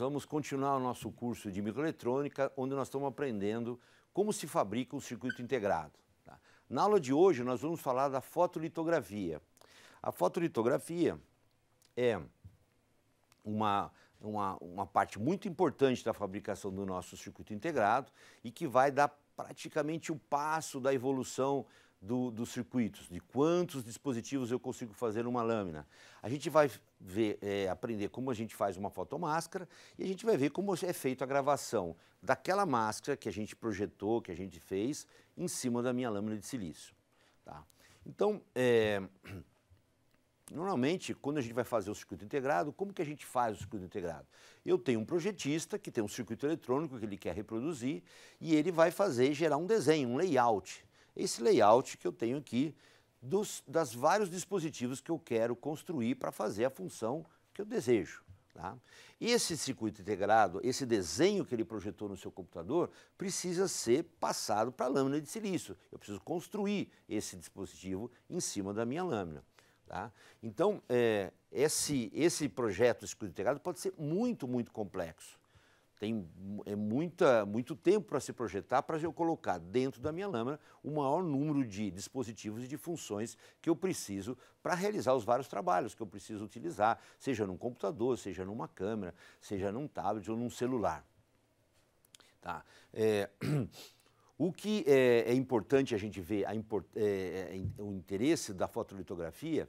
vamos continuar o nosso curso de microeletrônica, onde nós estamos aprendendo como se fabrica um circuito integrado. Tá? Na aula de hoje, nós vamos falar da fotolitografia. A fotolitografia é uma, uma, uma parte muito importante da fabricação do nosso circuito integrado e que vai dar praticamente o um passo da evolução do, dos circuitos, de quantos dispositivos eu consigo fazer numa lâmina. A gente vai ver, é, aprender como a gente faz uma fotomáscara e a gente vai ver como é feita a gravação daquela máscara que a gente projetou, que a gente fez, em cima da minha lâmina de silício. Tá? Então, é, normalmente, quando a gente vai fazer o circuito integrado, como que a gente faz o circuito integrado? Eu tenho um projetista que tem um circuito eletrônico que ele quer reproduzir e ele vai fazer gerar um desenho, um layout esse layout que eu tenho aqui dos das vários dispositivos que eu quero construir para fazer a função que eu desejo. Tá? E esse circuito integrado, esse desenho que ele projetou no seu computador, precisa ser passado para a lâmina de silício. Eu preciso construir esse dispositivo em cima da minha lâmina. Tá? Então, é, esse, esse projeto de circuito integrado pode ser muito, muito complexo tem é muita, muito tempo para se projetar para eu colocar dentro da minha lâmina o maior número de dispositivos e de funções que eu preciso para realizar os vários trabalhos que eu preciso utilizar, seja num computador, seja numa câmera, seja num tablet ou num celular. Tá? É, o que é, é, importante a gente ver a import, é, é, é o interesse da fotolitografia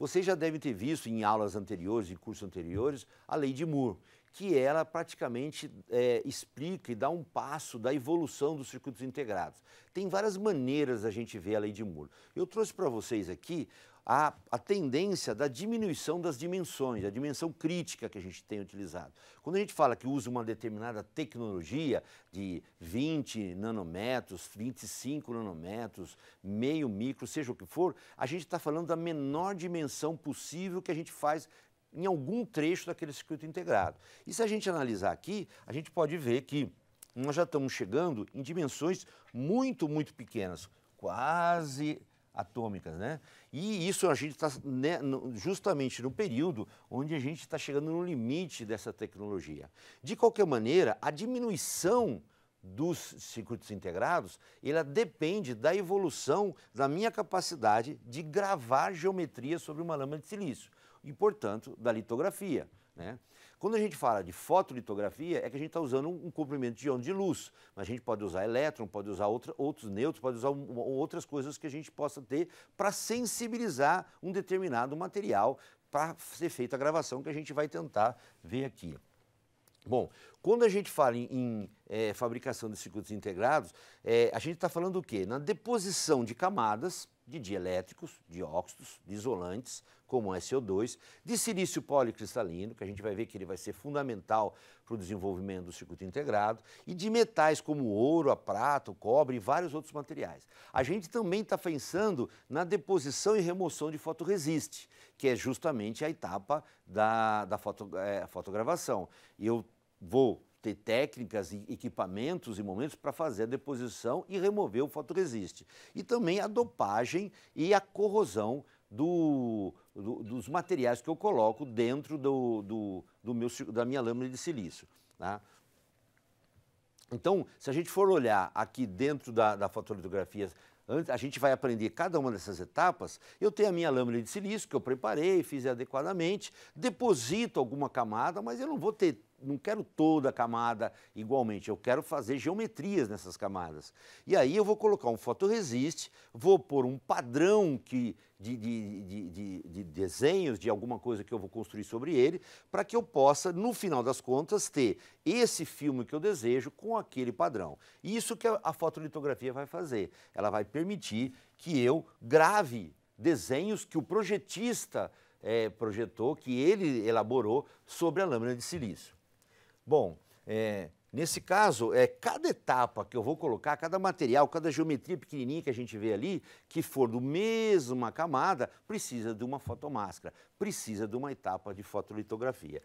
vocês já devem ter visto em aulas anteriores, em cursos anteriores, a lei de Moore, que ela praticamente é, explica e dá um passo da evolução dos circuitos integrados. Tem várias maneiras da gente ver a lei de Moore. Eu trouxe para vocês aqui a, a tendência da diminuição das dimensões, a dimensão crítica que a gente tem utilizado. Quando a gente fala que usa uma determinada tecnologia de 20 nanômetros, 25 nanômetros, meio micro, seja o que for, a gente está falando da menor dimensão possível que a gente faz em algum trecho daquele circuito integrado. E se a gente analisar aqui, a gente pode ver que nós já estamos chegando em dimensões muito, muito pequenas, quase atômicas, né? E isso a gente está né, justamente no período onde a gente está chegando no limite dessa tecnologia. De qualquer maneira, a diminuição dos circuitos integrados, ela depende da evolução da minha capacidade de gravar geometria sobre uma lama de silício e, portanto, da litografia. Né? Quando a gente fala de fotolitografia, é que a gente está usando um comprimento de onda de luz, mas a gente pode usar elétron, pode usar outra, outros nêutrons, pode usar um, outras coisas que a gente possa ter para sensibilizar um determinado material para ser feita a gravação que a gente vai tentar ver aqui. Bom, quando a gente fala em, em é, fabricação de circuitos integrados, é, a gente está falando o quê? Na deposição de camadas de dielétricos, de óxidos, de isolantes, como o SO2, de silício policristalino, que a gente vai ver que ele vai ser fundamental para o desenvolvimento do circuito integrado, e de metais como o ouro, a prata, o cobre e vários outros materiais. A gente também está pensando na deposição e remoção de fotoresiste, que é justamente a etapa da, da foto, é, fotogravação. Eu vou ter técnicas e equipamentos e momentos para fazer a deposição e remover o fotoresiste. E também a dopagem e a corrosão do, do, dos materiais que eu coloco dentro do, do meu, da minha lâmina de silício. Tá? Então, se a gente for olhar aqui dentro da, da fotolitografia, a gente vai aprender cada uma dessas etapas. Eu tenho a minha lâmina de silício que eu preparei, fiz adequadamente, deposito alguma camada, mas eu não vou ter não quero toda a camada igualmente, eu quero fazer geometrias nessas camadas. E aí eu vou colocar um fotoresiste, vou pôr um padrão que, de, de, de, de desenhos de alguma coisa que eu vou construir sobre ele, para que eu possa, no final das contas, ter esse filme que eu desejo com aquele padrão. Isso que a, a fotolitografia vai fazer. Ela vai permitir que eu grave desenhos que o projetista é, projetou, que ele elaborou sobre a lâmina de silício. Bom, é, nesse caso, é cada etapa que eu vou colocar, cada material, cada geometria pequenininha que a gente vê ali, que for do mesma camada, precisa de uma fotomáscara, precisa de uma etapa de fotolitografia.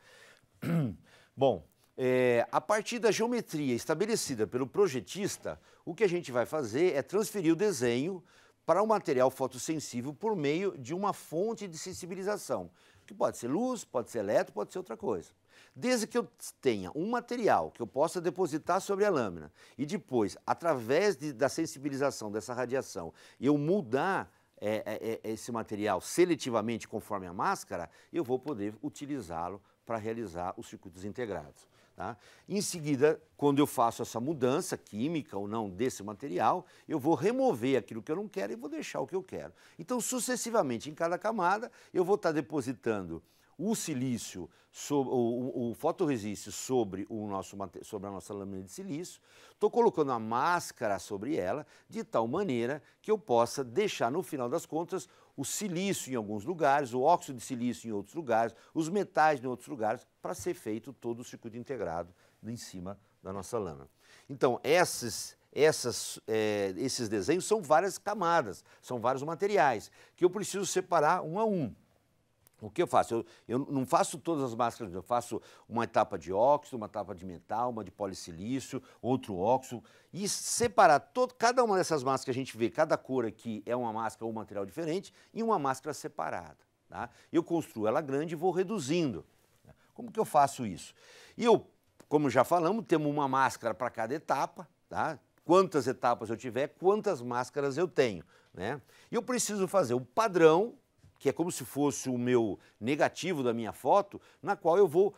Bom, é, a partir da geometria estabelecida pelo projetista, o que a gente vai fazer é transferir o desenho para um material fotossensível por meio de uma fonte de sensibilização, que pode ser luz, pode ser elétrico, pode ser outra coisa. Desde que eu tenha um material que eu possa depositar sobre a lâmina e depois, através de, da sensibilização dessa radiação, eu mudar é, é, é, esse material seletivamente conforme a máscara, eu vou poder utilizá-lo para realizar os circuitos integrados. Tá? Em seguida, quando eu faço essa mudança química ou não desse material, eu vou remover aquilo que eu não quero e vou deixar o que eu quero. Então, sucessivamente, em cada camada, eu vou estar depositando o silício, sobre, o, o, fotoresiste sobre, o nosso, sobre a nossa lâmina de silício, estou colocando a máscara sobre ela de tal maneira que eu possa deixar, no final das contas, o silício em alguns lugares, o óxido de silício em outros lugares, os metais em outros lugares, para ser feito todo o circuito integrado em cima da nossa lâmina. Então, esses, essas, é, esses desenhos são várias camadas, são vários materiais, que eu preciso separar um a um. O que eu faço? Eu, eu, não faço todas as máscaras, eu faço uma etapa de óxido, uma etapa de metal, uma de polissilício, outro óxido. E separar todo, cada uma dessas máscaras, a gente vê, cada cor aqui é uma máscara ou um material diferente, e uma máscara separada. Tá? Eu construo ela grande e vou reduzindo. Como que eu faço isso? E eu, como já falamos, temos uma máscara para cada etapa, tá? quantas etapas eu tiver, quantas máscaras eu tenho. Né? E eu preciso fazer o padrão que é como se fosse o meu negativo da minha foto, na qual eu vou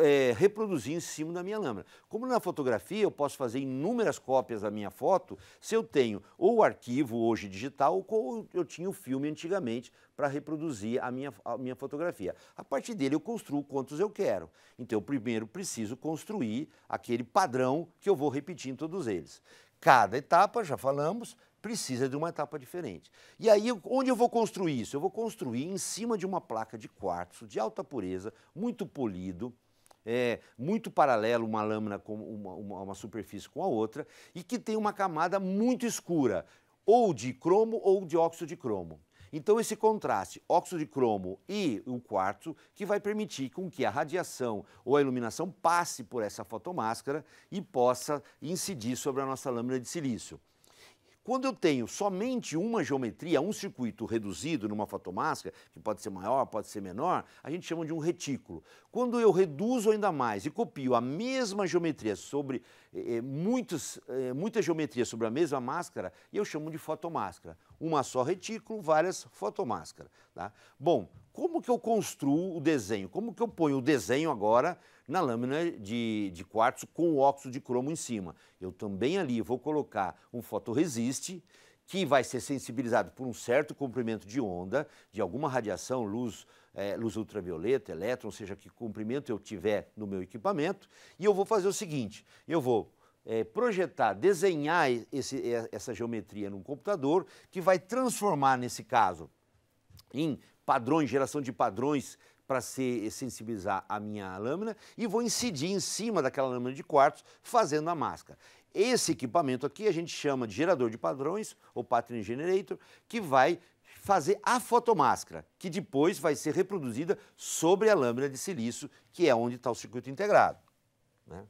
é, reproduzir em cima da minha lâmina. Como na fotografia eu posso fazer inúmeras cópias da minha foto, se eu tenho ou o arquivo hoje digital ou eu tinha o filme antigamente para reproduzir a minha, a minha fotografia. A partir dele eu construo quantos eu quero. Então eu primeiro preciso construir aquele padrão que eu vou repetir em todos eles. Cada etapa, já falamos, precisa de uma etapa diferente. E aí, onde eu vou construir isso? Eu vou construir em cima de uma placa de quartzo de alta pureza, muito polido, é, muito paralelo uma lâmina com uma, uma, uma superfície com a outra e que tem uma camada muito escura, ou de cromo ou de óxido de cromo. Então, esse contraste óxido de cromo e o quartzo que vai permitir com que a radiação ou a iluminação passe por essa fotomáscara e possa incidir sobre a nossa lâmina de silício. Quando eu tenho somente uma geometria, um circuito reduzido numa fotomáscara, que pode ser maior, pode ser menor, a gente chama de um retículo. Quando eu reduzo ainda mais e copio a mesma geometria sobre muitas eh, eh, muitas eh, muita geometria sobre a mesma máscara, eu chamo de fotomáscara. Uma só retículo, várias fotomáscaras. Tá? Bom, como que eu construo o desenho? Como que eu ponho o desenho agora na lâmina de, de quartzo com o óxido de cromo em cima. Eu também ali vou colocar um fotoresiste que vai ser sensibilizado por um certo comprimento de onda, de alguma radiação, luz, é, luz ultravioleta, elétron, seja que comprimento eu tiver no meu equipamento, e eu vou fazer o seguinte: eu vou é, projetar, desenhar esse, essa geometria num computador que vai transformar, nesse caso, em padrões, geração de padrões para se sensibilizar a minha lâmina e vou incidir em cima daquela lâmina de quartzo fazendo a máscara. Esse equipamento aqui a gente chama de gerador de padrões ou pattern generator, que vai fazer a fotomáscara, que depois vai ser reproduzida sobre a lâmina de silício, que é onde está o circuito integrado. Né?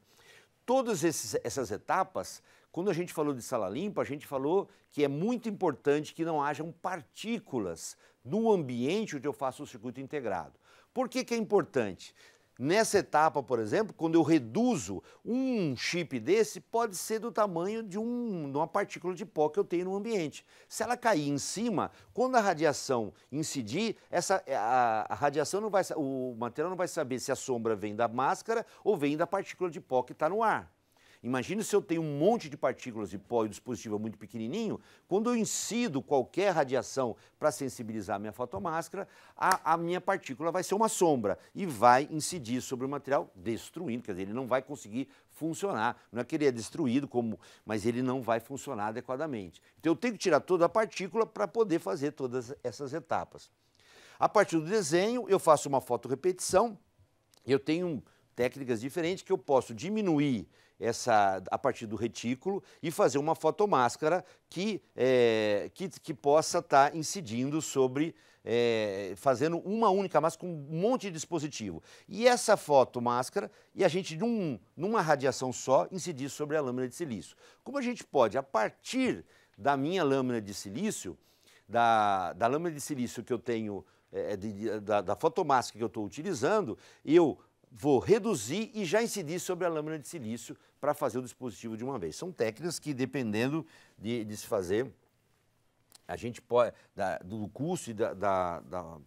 Todas esses, essas etapas quando a gente falou de sala limpa, a gente falou que é muito importante que não hajam partículas no ambiente onde eu faço o circuito integrado. Por que, que é importante? Nessa etapa, por exemplo, quando eu reduzo um chip desse, pode ser do tamanho de, um, de uma partícula de pó que eu tenho no ambiente. Se ela cair em cima, quando a radiação incidir, essa, eh, a, a radiação não vai, o material não vai saber se a sombra vem da máscara ou vem da partícula de pó que está no ar. Imagina se eu tenho um monte de partículas de pó e o dispositivo é muito pequenininho, quando eu incido qualquer radiação para sensibilizar a minha fotomáscara, a, a minha partícula vai ser uma sombra e vai incidir sobre o material, destruindo, quer dizer, ele não vai conseguir funcionar. Não é que ele é destruído, como, mas ele não vai funcionar adequadamente. Então eu tenho que tirar toda a partícula para poder fazer todas essas etapas. A partir do desenho, eu faço uma fotorepetição, eu tenho técnicas diferentes que eu posso diminuir essa, a partir do retículo e fazer uma fotomáscara que, é, que, que, possa estar tá incidindo sobre, é, fazendo uma única máscara com um monte de dispositivo. E essa fotomáscara, e a gente num, numa radiação só, incidir sobre a lâmina de silício. Como a gente pode, a partir da minha lâmina de silício, da, da lâmina de silício que eu tenho é, de, da, da fotomáscara que eu estou utilizando, eu vou reduzir e já incidir sobre a lâmina de silício para fazer o dispositivo de uma vez. São técnicas que, dependendo de, de se fazer, a gente pode, da, do custo e da, da, da,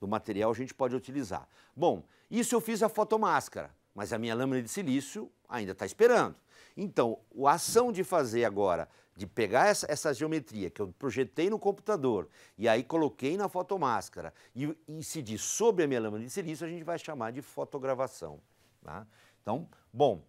do material, a gente pode utilizar. Bom, isso eu fiz a fotomáscara, mas a minha lâmina de silício ainda está esperando. Então, a ação de fazer agora, de pegar essa, essa geometria que eu projetei no computador e aí coloquei na fotomáscara e incidir sobre a minha lâmina de silício, a gente vai chamar de fotogravação. Tá? Então, bom,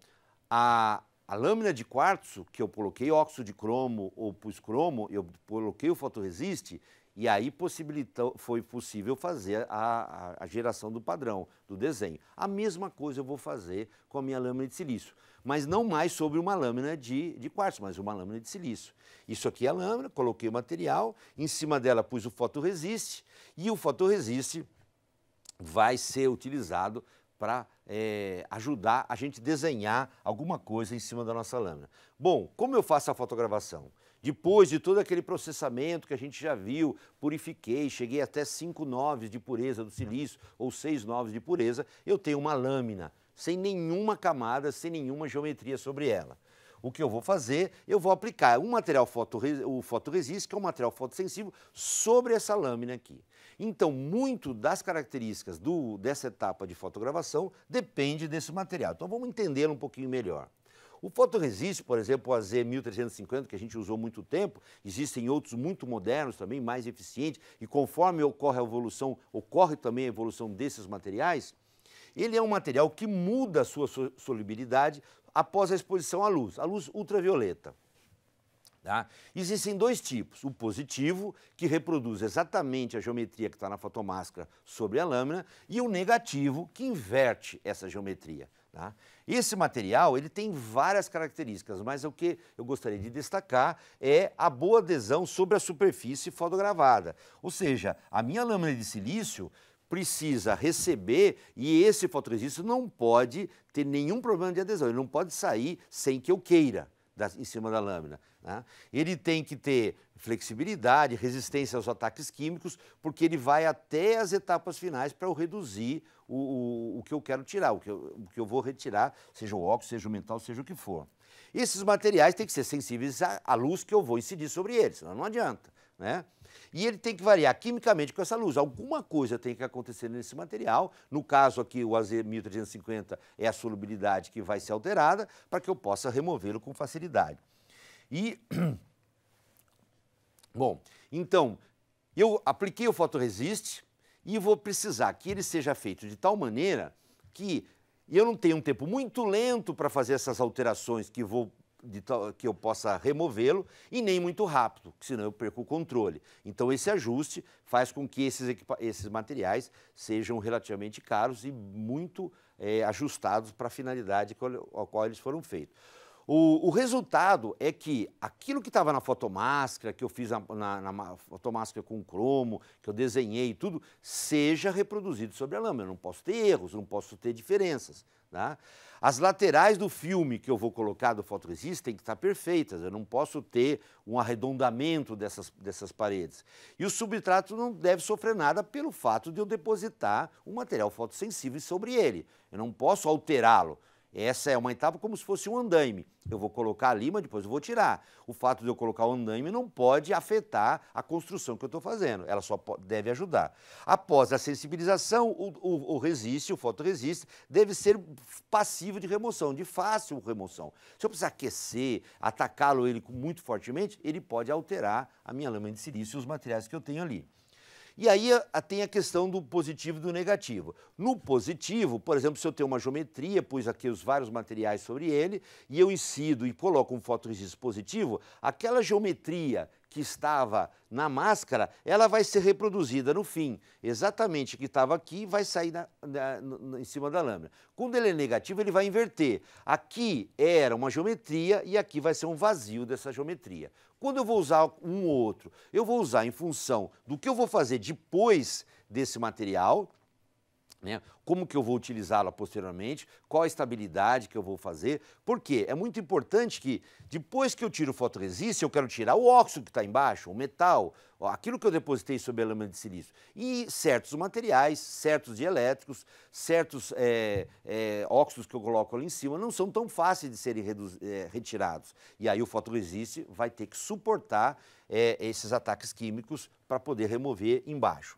a, a lâmina de quartzo, que eu coloquei óxido de cromo ou pus cromo, eu coloquei o fotoresiste, e aí possibilitou, foi possível fazer a, a, a, geração do padrão, do desenho. A mesma coisa eu vou fazer com a minha lâmina de silício, mas não mais sobre uma lâmina de, de quartzo, mas uma lâmina de silício. Isso aqui é a lâmina, coloquei o material, em cima dela pus o fotoresiste, e o fotoresiste vai ser utilizado para é, eh, ajudar a gente desenhar alguma coisa em cima da nossa lâmina. Bom, como eu faço a fotogravação? Depois de todo aquele processamento que a gente já viu, purifiquei, cheguei até 5 noves de pureza do silício ou 6 noves de pureza, eu tenho uma lâmina sem nenhuma camada, sem nenhuma geometria sobre ela. O que eu vou fazer? Eu vou aplicar um material o fotoresist, que é um material fotossensível, sobre essa lâmina aqui. Então, muito das características do, dessa etapa de fotogravação depende desse material. Então, vamos entendê-lo um pouquinho melhor. O fotoresist, por exemplo, o AZ1350, que a gente usou muito tempo, existem outros muito modernos também, mais eficientes, e conforme ocorre a evolução, ocorre também a evolução desses materiais, ele é um material que muda a sua solubilidade após a exposição à luz, à luz ultravioleta. Tá? Existem dois tipos, o positivo, que reproduz exatamente a geometria que está na fotomáscara sobre a lâmina, e o negativo, que inverte essa geometria. Tá? Esse material ele tem várias características, mas o que eu gostaria de destacar é a boa adesão sobre a superfície fotogravada. Ou seja, a minha lâmina de silício precisa receber e esse fotoresista não pode ter nenhum problema de adesão, ele não pode sair sem que eu queira da, em cima da lâmina. Né? Ele tem que ter flexibilidade, resistência aos ataques químicos, porque ele vai até as etapas finais para eu reduzir o, o, o que eu quero tirar, o que eu, o que eu vou retirar, seja o óculos, seja o mental, seja o que for. Esses materiais têm que ser sensíveis à, à luz que eu vou incidir sobre eles, senão não adianta. Né? E ele tem que variar quimicamente com essa luz. Alguma coisa tem que acontecer nesse material. No caso aqui, o AZ1350 é a solubilidade que vai ser alterada para que eu possa removê-lo com facilidade. E, bom, então, eu apliquei o fotoresiste, e vou precisar que ele seja feito de tal maneira que eu não tenha um tempo muito lento para fazer essas alterações que vou tal, que eu possa removê-lo e nem muito rápido, senão eu perco o controle. Então esse ajuste faz com que esses, esses materiais sejam relativamente caros e muito é, ajustados para a finalidade ao qual eles foram feitos. O, o, resultado é que aquilo que estava na fotomáscara, que eu fiz na, na, na, fotomáscara com cromo, que eu desenhei e tudo, seja reproduzido sobre a lâmina. Eu não posso ter erros, não posso ter diferenças. Tá? As laterais do filme que eu vou colocar do fotoresist têm que estar perfeitas, eu não posso ter um arredondamento dessas, dessas paredes. E o substrato não deve sofrer nada pelo fato de eu depositar um material fotossensível sobre ele. Eu não posso alterá-lo. Essa é uma etapa como se fosse um andaime. Eu vou colocar lima, depois eu vou tirar. O fato de eu colocar o andaime não pode afetar a construção que eu estou fazendo. Ela só deve ajudar. Após a sensibilização, o, o, o resiste, o fotoresiste, deve ser passivo de remoção, de fácil remoção. Se eu precisar aquecer, atacá-lo ele muito fortemente, ele pode alterar a minha lama de silício e os materiais que eu tenho ali. E aí a, tem a questão do positivo e do negativo. No positivo, por exemplo, se eu tenho uma geometria, pus aqui os vários materiais sobre ele, e eu incido e coloco um fotoresist positivo, aquela geometria que estava na máscara, ela vai ser reproduzida no fim. Exatamente o que estava aqui vai sair na, na, na, em cima da lâmina. Quando ele é negativo, ele vai inverter. Aqui era uma geometria e aqui vai ser um vazio dessa geometria. Quando eu vou usar um ou outro? Eu vou usar em função do que eu vou fazer depois desse material, né? Como que eu vou utilizá-la posteriormente? Qual a estabilidade que eu vou fazer? Porque é muito importante que depois que eu tiro o fotoresist, eu quero tirar o óxido que está embaixo, o metal, aquilo que eu depositei sobre a lâmina de silício. E certos materiais, certos dielétricos, certos é, é, óxidos que eu coloco ali em cima não são tão fáceis de serem é, retirados. E aí o fotoresist vai ter que suportar esses ataques químicos para poder remover embaixo.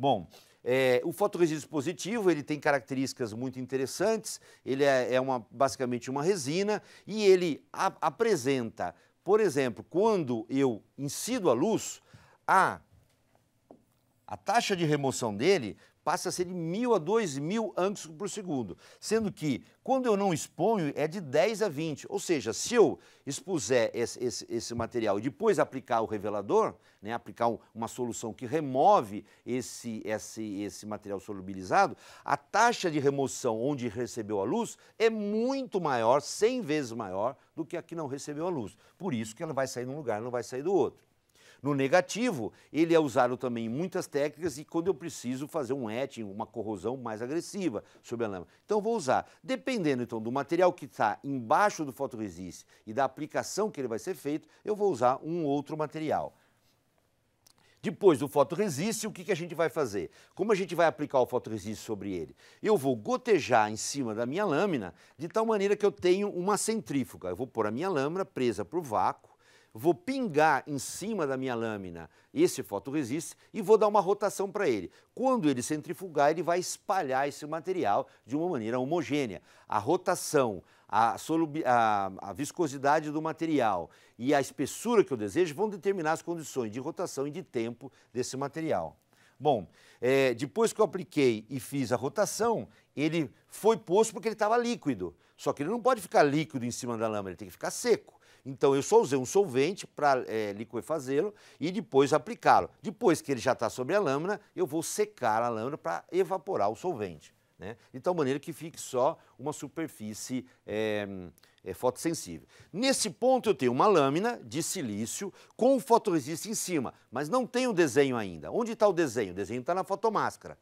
Bom, é, o fotoresíduo positivo ele tem características muito interessantes. Ele é, é uma, basicamente uma resina e ele a, apresenta, por exemplo, quando eu incido a luz, a, a taxa de remoção dele passa a ser de mil a dois mil ângulos por segundo. Sendo que, quando eu não exponho, é de 10 a 20. Ou seja, se eu expuser esse, esse, esse material e depois aplicar o revelador, né, aplicar um, uma solução que remove esse, esse, esse material solubilizado, a taxa de remoção onde recebeu a luz é muito maior, 100 vezes maior, do que a que não recebeu a luz. Por isso que ela vai sair de um lugar, não vai sair do outro. No negativo, ele é usado também em muitas técnicas e quando eu preciso fazer um etching, uma corrosão mais agressiva sobre a lama. Então vou usar, dependendo então do material que está embaixo do fotoresist e da aplicação que ele vai ser feito, eu vou usar um outro material. Depois do fotoresist o que, que a gente vai fazer? Como a gente vai aplicar o fotoresist sobre ele? Eu vou gotejar em cima da minha lâmina de tal maneira que eu tenho uma centrífuga. Eu vou pôr a minha lâmina presa para o vácuo vou pingar em cima da minha lâmina esse fotoresiste e vou dar uma rotação para ele. Quando ele centrifugar, ele vai espalhar esse material de uma maneira homogênea. A rotação, a, a, a viscosidade do material e a espessura que eu desejo vão determinar as condições de rotação e de tempo desse material. Bom, é, depois que eu apliquei e fiz a rotação, ele foi posto porque ele estava líquido. Só que ele não pode ficar líquido em cima da lâmina, ele tem que ficar seco. Então, eu só usei um solvente para é, eh, liquefazê-lo e depois aplicá-lo. Depois que ele já está sobre a lâmina, eu vou secar a lâmina para evaporar o solvente. Né? De tal maneira que fique só uma superfície é, é, fotossensível. Nesse ponto eu tenho uma lâmina de silício com o fotoresista em cima, mas não tem o desenho ainda. Onde está o desenho? O desenho está na fotomáscara.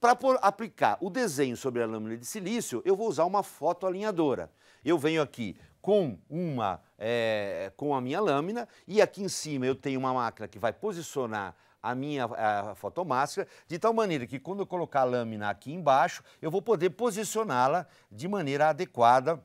Para aplicar o desenho sobre a lâmina de silício, eu vou usar uma fotoalinhadora. Eu venho aqui com uma é, com a minha lâmina e aqui em cima eu tenho uma máquina que vai posicionar a minha a fotomáscara, de tal maneira que quando eu colocar a lâmina aqui embaixo, eu vou poder posicioná-la de maneira adequada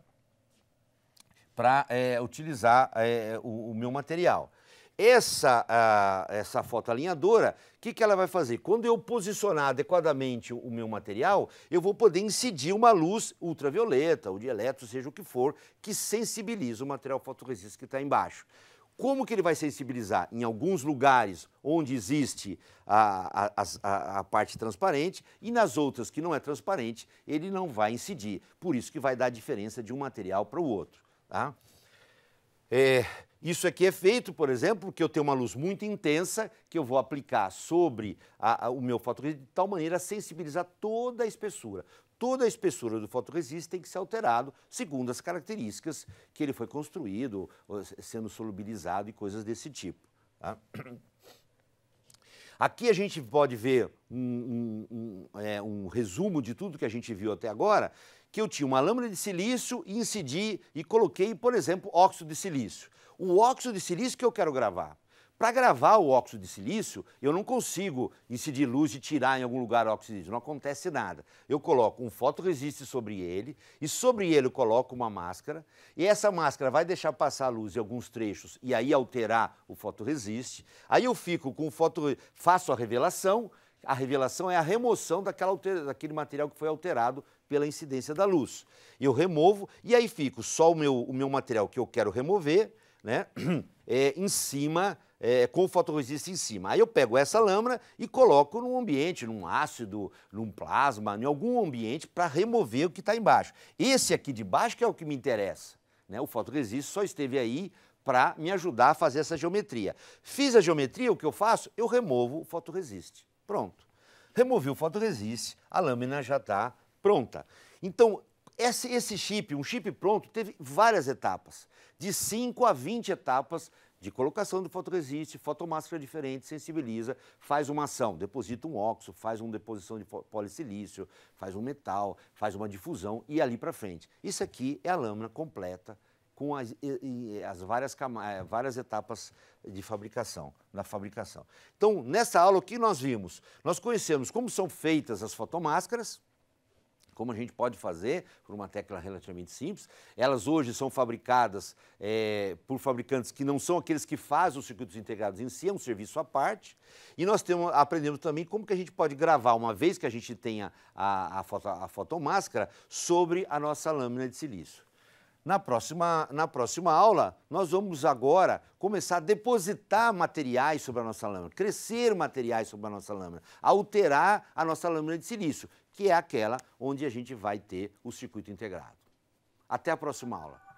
para é, eh, utilizar é, o, o meu material. Essa, essa foto alinhadora, o que, que ela vai fazer? Quando eu posicionar adequadamente o meu material, eu vou poder incidir uma luz ultravioleta ou de eletro, seja o que for, que sensibiliza o material fotoresistente que está embaixo. Como que ele vai sensibilizar? Em alguns lugares onde existe a, a, a, a, parte transparente e nas outras que não é transparente, ele não vai incidir. Por isso que vai dar a diferença de um material para o outro. Tá? É, isso aqui é feito, por exemplo, que eu tenho uma luz muito intensa que eu vou aplicar sobre a, a, o meu fotoresist de tal maneira a sensibilizar toda a espessura. Toda a espessura do fotoresist tem que ser alterado segundo as características que ele foi construído, sendo solubilizado e coisas desse tipo. Tá? Aqui a gente pode ver um, um, um, é, um, resumo de tudo que a gente viu até agora, que eu tinha uma lâmina de silício e incidi e coloquei, por exemplo, óxido de silício o óxido de silício que eu quero gravar. Para gravar o óxido de silício, eu não consigo incidir luz e tirar em algum lugar o óxido de silício, não acontece nada. Eu coloco um fotoresiste sobre ele e sobre ele eu coloco uma máscara e essa máscara vai deixar passar a luz em alguns trechos e aí alterar o fotoresiste. Aí eu fico com o foto, faço a revelação, a revelação é a remoção daquela daquele material que foi alterado pela incidência da luz. Eu removo e aí fico só o meu, o meu material que eu quero remover né? É, em cima, é, com fotoresista em cima. Aí eu pego essa lâmina e coloco num ambiente, num ácido, num plasma, em algum ambiente para remover o que está embaixo. Esse aqui de baixo que é o que me interessa. Né? O fotoresista só esteve aí para me ajudar a fazer essa geometria. Fiz a geometria, o que eu faço? Eu removo o fotoresiste. Pronto. Removi o fotoresiste, a lâmina já está pronta. Então, esse, esse chip, um chip pronto, teve várias etapas de 5 a 20 etapas de colocação do fotoresiste, fotomáscara diferente, sensibiliza, faz uma ação, deposita um óxido, faz uma deposição de polissilício, faz um metal, faz uma difusão e ali para frente. Isso aqui é a lâmina completa com as, as várias, eh, várias etapas de fabricação, na fabricação. Então, nessa aula, o que nós vimos? Nós conhecemos como são feitas as fotomáscaras, como a gente pode fazer por uma tecla relativamente simples. Elas hoje são fabricadas é, por fabricantes que não são aqueles que fazem os circuitos integrados em si, é um serviço à parte. E nós temos, aprendemos também como que a gente pode gravar, uma vez que a gente tenha a, a, foto, a fotomáscara, sobre a nossa lâmina de silício. Na próxima, na próxima aula, nós vamos agora começar a depositar materiais sobre a nossa lâmina, crescer materiais sobre a nossa lâmina, alterar a nossa lâmina de silício que é aquela onde a gente vai ter o circuito integrado. Até a próxima aula.